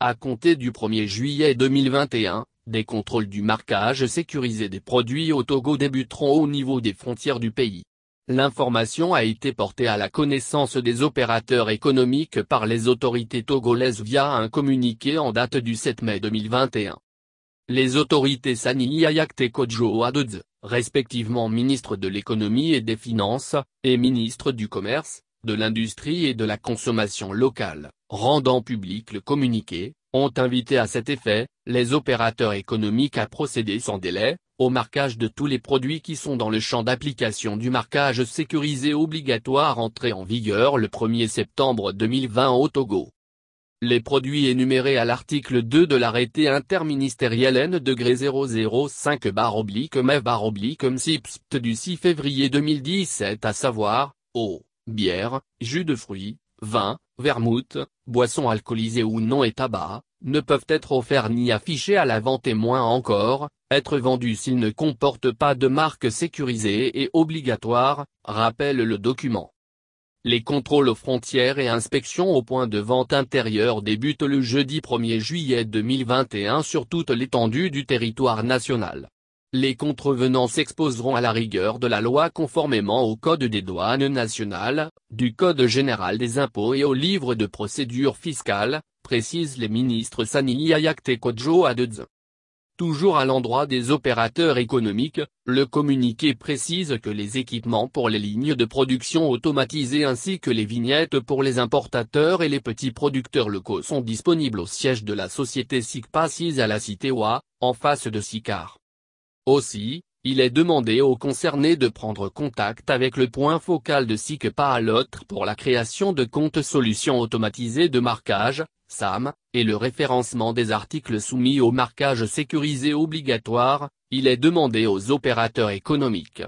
à compter du 1er juillet 2021, des contrôles du marquage sécurisé des produits au Togo débuteront au niveau des frontières du pays. L'information a été portée à la connaissance des opérateurs économiques par les autorités togolaises via un communiqué en date du 7 mai 2021. Les autorités Sani Yayak et Kodjo respectivement ministre de l'économie et des finances, et ministre du commerce, de l'industrie et de la consommation locale, rendant public le communiqué, ont invité à cet effet, les opérateurs économiques à procéder sans délai, au marquage de tous les produits qui sont dans le champ d'application du marquage sécurisé obligatoire entré en vigueur le 1er septembre 2020 au Togo. Les produits énumérés à l'article 2 de l'arrêté interministériel n°005 mev msipst du 6 février 2017 à savoir, au bière, jus de fruits, vin, vermouth, boissons alcoolisées ou non et tabac, ne peuvent être offerts ni affichés à la vente et moins encore, être vendus s'ils ne comportent pas de marque sécurisée et obligatoire, rappelle le document. Les contrôles aux frontières et inspections au point de vente intérieur débutent le jeudi 1er juillet 2021 sur toute l'étendue du territoire national les contrevenants s'exposeront à la rigueur de la loi conformément au Code des douanes nationales, du Code général des impôts et au livre de procédure fiscale, précisent les ministres Sani Ayakte Kojo Adedze. Toujours à l'endroit des opérateurs économiques, le communiqué précise que les équipements pour les lignes de production automatisées ainsi que les vignettes pour les importateurs et les petits producteurs locaux sont disponibles au siège de la société SICPA 6 à la Cité OA, en face de SICAR. Aussi, il est demandé aux concernés de prendre contact avec le point focal de SICPA à l'autre pour la création de comptes solutions automatisées de marquage, SAM, et le référencement des articles soumis au marquage sécurisé obligatoire, il est demandé aux opérateurs économiques